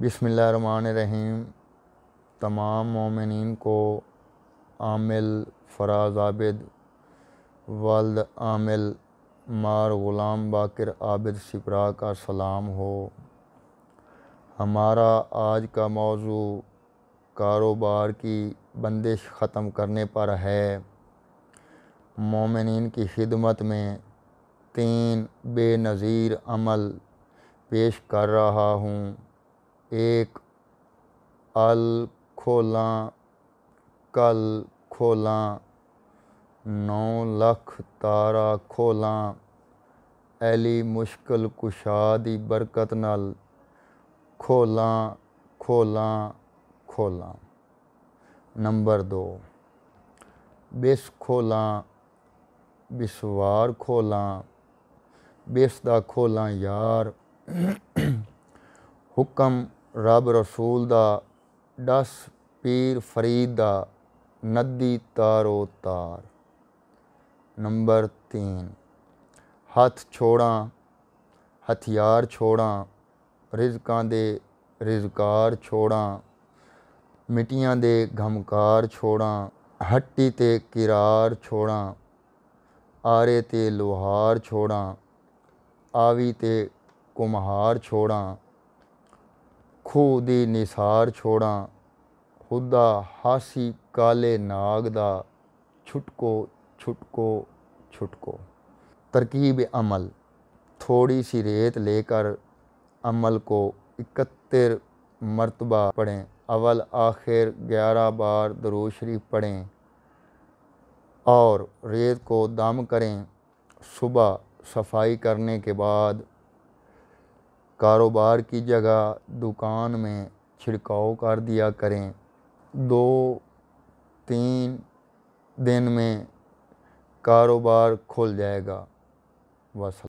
बिसमीम तमाम ममिन को आमिल फराज आबिद वल्द आमिल मार ग़ुलाम बाकर आबिद सिपरा का सलाम हो हमारा आज का मौजू कारोबार की बंदिश ख़त्म करने पर है मोमिन की खिदमत में तीन बेनज़ीर अमल पेश कर रहा हूँ एक अल खोला कल खोला नौ लख तारा खोला एली मुश्किल कुशा दी बरकत नाल खोला खोला खोला नंबर दो बिस खोला बिसवार खोला बिस दा खोला यार हुक्म ਰੱਬ ਰਸੂਲ ਦਾ ਦਸ ਪੀਰ ਫਰੀਦ ਦਾ ਨਦੀ ਤਾਰੋ ਤਾਰ ਨੰਬਰ 3 ਹੱਥ ਛੋੜਾਂ ਹਥਿਆਰ ਛੋੜਾਂ ਰਿਜ਼ਕਾਂ ਦੇ ਰਿਜ਼ਕਾਰ ਛੋੜਾਂ ਮਿੱਟੀਆਂ ਦੇ ਘਮਕਾਰ ਛੋੜਾਂ ਹੱਟੀ ਤੇ ਕਿਰਾਰ ਛੋੜਾਂ ਆਰੇ ਤੇ ਲੋਹਾਰ ਛੋੜਾਂ ਆਵੀ ਤੇ ਕੁਮਹਾਰ ਛੋੜਾਂ ਅੱਖੋਂ ਦੇ निसार छोड़ा खुदा हासी काले नाग दा छुटको छुटको छुटको तरकीब अमल थोड़ी सी रेत लेकर अमल को इकहत्तर मरतबा पढ़ें अवल आखिर ग्यारह बार दरोशरी पढ़ें और रेत को दम करें सुबह सफाई करने के बाद कारोबार की जगह दुकान में छिड़काव कर दिया करें दो तीन दिन में कारोबार खुल जाएगा बस